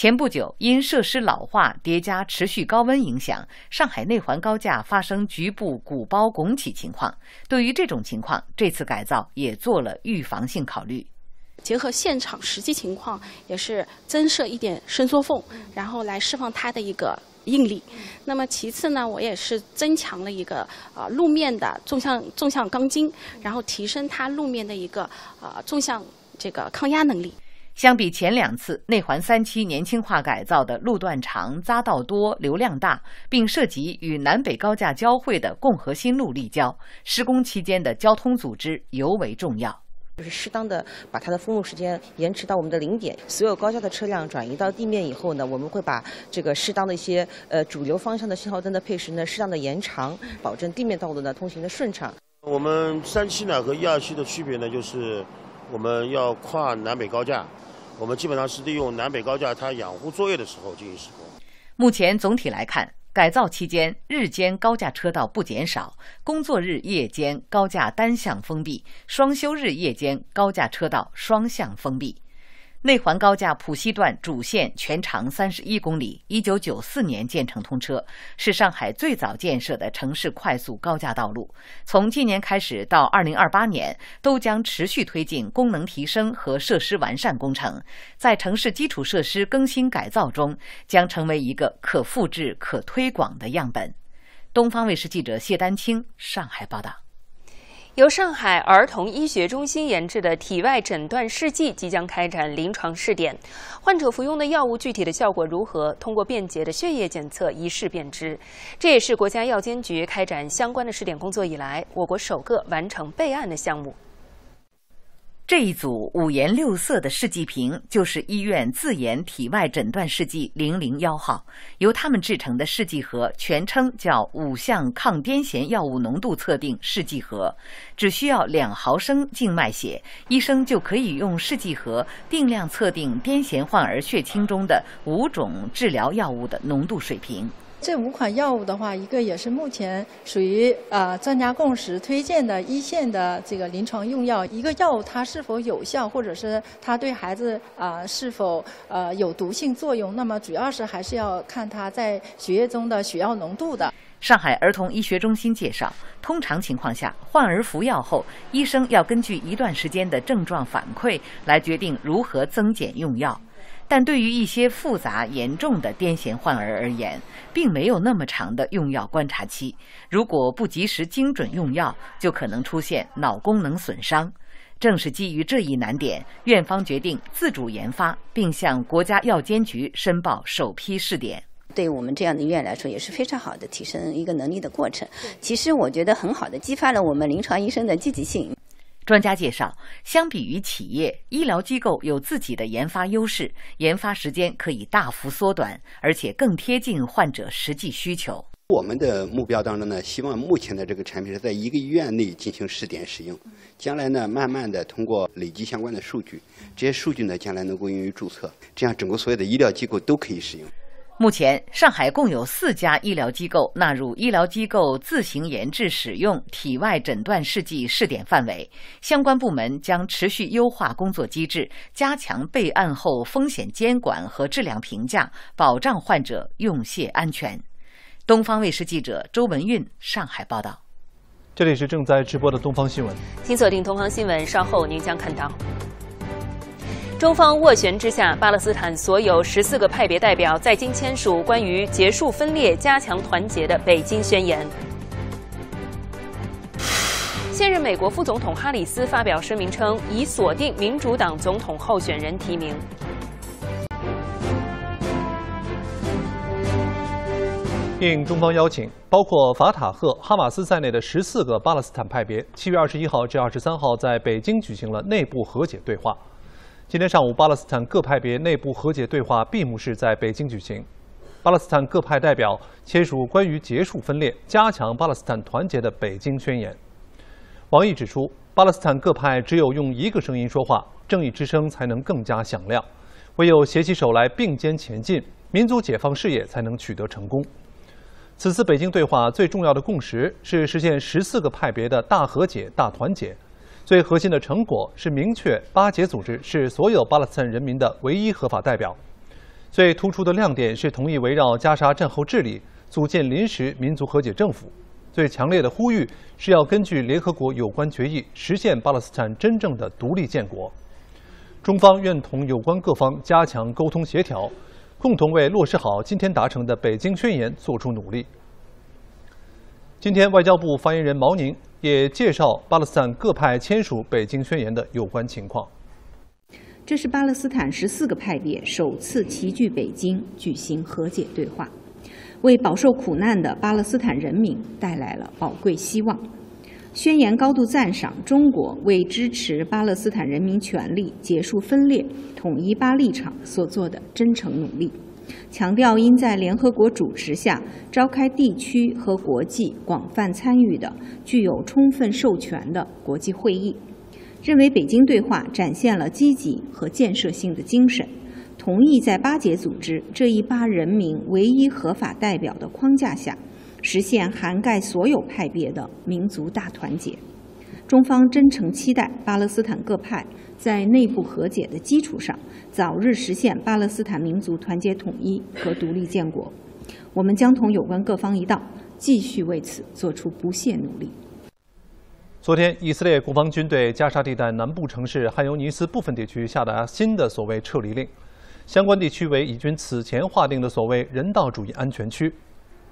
前不久，因设施老化叠加持续高温影响，上海内环高架发生局部鼓包拱起情况。对于这种情况，这次改造也做了预防性考虑，结合现场实际情况，也是增设一点伸缩缝，然后来释放它的一个应力。那么其次呢，我也是增强了一个啊路面的纵向纵向钢筋，然后提升它路面的一个啊纵向这个抗压能力。相比前两次内环三期年轻化改造的路段长、匝道多、流量大，并涉及与南北高架交汇的共和新路立交，施工期间的交通组织尤为重要。就是适当的把它的封路时间延迟到我们的零点，所有高架的车辆转移到地面以后呢，我们会把这个适当的一些呃主流方向的信号灯的配时呢，适当的延长，保证地面道路呢通行的顺畅。我们三期呢和一二期的区别呢，就是我们要跨南北高架。我们基本上是利用南北高架它养护作业的时候进行施工。目前总体来看，改造期间日间高架车道不减少，工作日夜间高架单向封闭，双休日夜间高架车道双向封闭。内环高架浦西段主线全长三十一公里，一九九四年建成通车，是上海最早建设的城市快速高架道路。从今年开始到二零二八年，都将持续推进功能提升和设施完善工程，在城市基础设施更新改造中，将成为一个可复制、可推广的样本。东方卫视记者谢丹青，上海报道。由上海儿童医学中心研制的体外诊断试剂即将开展临床试点，患者服用的药物具体的效果如何？通过便捷的血液检测一试便知。这也是国家药监局开展相关的试点工作以来，我国首个完成备案的项目。这一组五颜六色的试剂瓶，就是医院自研体外诊断试剂零零幺号，由他们制成的试剂盒，全称叫五项抗癫痫药物浓度测定试剂盒，只需要两毫升静脉血，医生就可以用试剂盒定量测定癫痫患儿血清中的五种治疗药物的浓度水平。这五款药物的话，一个也是目前属于啊专家共识推荐的一线的这个临床用药。一个药物它是否有效，或者是它对孩子啊是否呃有毒性作用，那么主要是还是要看它在血液中的血药浓度的。上海儿童医学中心介绍，通常情况下，患儿服药后，医生要根据一段时间的症状反馈来决定如何增减用药。但对于一些复杂严重的癫痫患儿而言，并没有那么长的用药观察期，如果不及时精准用药，就可能出现脑功能损伤。正是基于这一难点，院方决定自主研发，并向国家药监局申报首批试点。对我们这样的医院来说，也是非常好的提升一个能力的过程。其实我觉得很好的激发了我们临床医生的积极性。专家介绍，相比于企业，医疗机构有自己的研发优势，研发时间可以大幅缩短，而且更贴近患者实际需求。我们的目标当中呢，希望目前的这个产品是在一个医院内进行试点使用，将来呢，慢慢的通过累积相关的数据，这些数据呢，将来能够用于注册，这样整个所有的医疗机构都可以使用。目前，上海共有四家医疗机构纳入医疗机构自行研制使用体外诊断试剂试点范围。相关部门将持续优化工作机制，加强备案后风险监管和质量评价，保障患者用械安全。东方卫视记者周文运，上海报道。这里是正在直播的东方新闻，请锁定东方新闻，稍后您将看到。中方斡旋之下，巴勒斯坦所有十四个派别代表在京签署关于结束分裂、加强团结的《北京宣言》。现任美国副总统哈里斯发表声明称，已锁定民主党总统候选人提名。应中方邀请，包括法塔赫、哈马斯在内的十四个巴勒斯坦派别，七月二十一号至二十三号在北京举行了内部和解对话。今天上午，巴勒斯坦各派别内部和解对话闭幕式在北京举行。巴勒斯坦各派代表签署关于结束分裂、加强巴勒斯坦团结的《北京宣言》。王毅指出，巴勒斯坦各派只有用一个声音说话，正义之声才能更加响亮；唯有携起手来并肩前进，民族解放事业才能取得成功。此次北京对话最重要的共识是实现十四个派别的大和解、大团结。最核心的成果是明确巴解组织是所有巴勒斯坦人民的唯一合法代表；最突出的亮点是同意围绕加沙战后治理组建临时民族和解政府；最强烈的呼吁是要根据联合国有关决议实现巴勒斯坦真正的独立建国。中方愿同有关各方加强沟通协调，共同为落实好今天达成的《北京宣言》做出努力。今天，外交部发言人毛宁。也介绍巴勒斯坦各派签署《北京宣言》的有关情况。这是巴勒斯坦十四个派别首次齐聚北京举行和解对话，为饱受苦难的巴勒斯坦人民带来了宝贵希望。宣言高度赞赏中国为支持巴勒斯坦人民权利、结束分裂、统一巴立场所做的真诚努力。强调应在联合国主持下召开地区和国际广泛参与的、具有充分授权的国际会议。认为北京对话展现了积极和建设性的精神，同意在巴解组织这一巴人民唯一合法代表的框架下，实现涵盖所有派别的民族大团结。中方真诚期待巴勒斯坦各派在内部和解的基础上，早日实现巴勒斯坦民族团结统一和独立建国。我们将同有关各方一道，继续为此做出不懈努力。昨天，以色列国防军队加沙地带南部城市汉尤尼斯部分地区下达新的所谓撤离令，相关地区为以军此前划定的所谓人道主义安全区。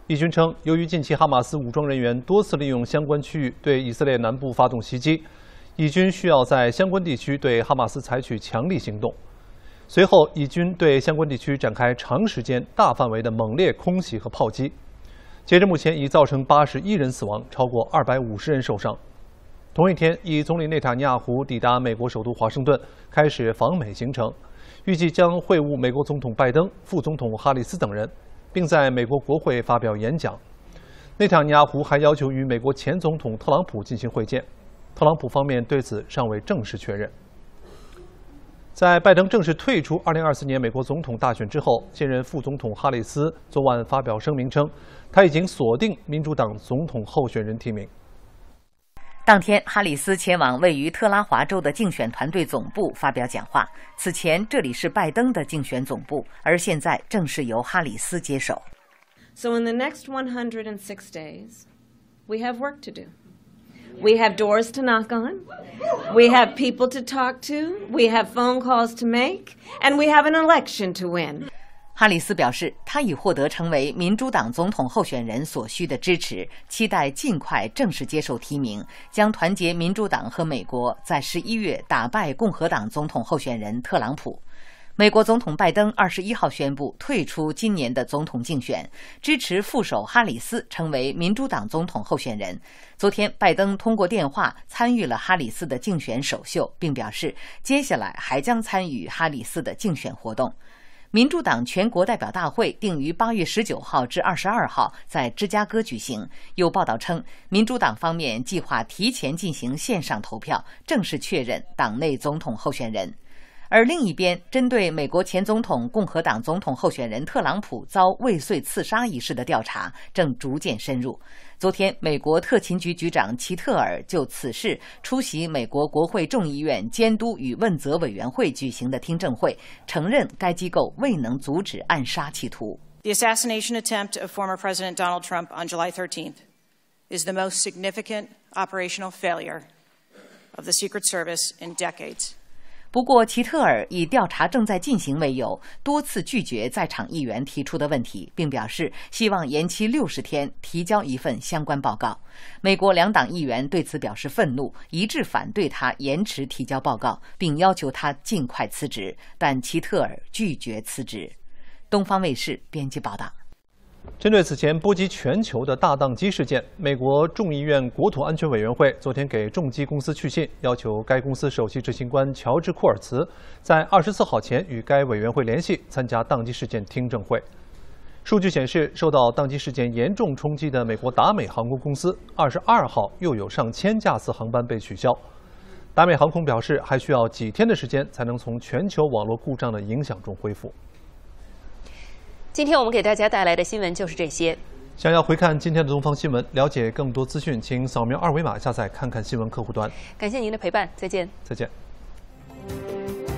以军称，由于近期哈马斯武装人员多次利用相关区域对以色列南部发动袭击，以军需要在相关地区对哈马斯采取强力行动。随后，以军对相关地区展开长时间、大范围的猛烈空袭和炮击。截至目前，已造成八十一人死亡，超过二百五十人受伤。同一天，以总理内塔尼亚胡抵达美国首都华盛顿，开始访美行程，预计将会晤美国总统拜登、副总统哈里斯等人。并在美国国会发表演讲。内塔尼亚胡还要求与美国前总统特朗普进行会见，特朗普方面对此尚未正式确认。在拜登正式退出2024年美国总统大选之后，现任副总统哈里斯昨晚发表声明称，他已经锁定民主党总统候选人提名。So in the next 106 days, we have work to do. We have doors to knock on. We have people to talk to. We have phone calls to make. And we have an election to win. 哈里斯表示，他已获得成为民主党总统候选人所需的支持，期待尽快正式接受提名，将团结民主党和美国，在十一月打败共和党总统候选人特朗普。美国总统拜登二十一号宣布退出今年的总统竞选，支持副手哈里斯成为民主党总统候选人。昨天，拜登通过电话参与了哈里斯的竞选首秀，并表示，接下来还将参与哈里斯的竞选活动。民主党全国代表大会定于八月十九号至二十二号在芝加哥举行。有报道称，民主党方面计划提前进行线上投票，正式确认党内总统候选人。而另一边，针对美国前总统、共和党总统候选人特朗普遭未遂刺杀一事的调查正逐渐深入。昨天，美国特勤局局长齐特尔就此事出席美国国会众议院监督与问责委员会举行的听证会，承认该机构未能阻止暗杀企图。The assassination attempt of former President Donald Trump on July 13th is the most significant operational failure of the Secret Service in decades. 不过，齐特尔以调查正在进行为由，多次拒绝在场议员提出的问题，并表示希望延期六十天提交一份相关报告。美国两党议员对此表示愤怒，一致反对他延迟提交报告，并要求他尽快辞职。但齐特尔拒绝辞职。东方卫视编辑报道。针对此前波及全球的大宕机事件，美国众议院国土安全委员会昨天给重机公司去信，要求该公司首席执行官乔治·库尔茨在二十四号前与该委员会联系，参加宕机事件听证会。数据显示，受到宕机事件严重冲击的美国达美航空公司，二十二号又有上千架次航班被取消。达美航空表示，还需要几天的时间才能从全球网络故障的影响中恢复。今天我们给大家带来的新闻就是这些。想要回看今天的《东方新闻》，了解更多资讯，请扫描二维码下载《看看新闻》客户端。感谢您的陪伴，再见。再见。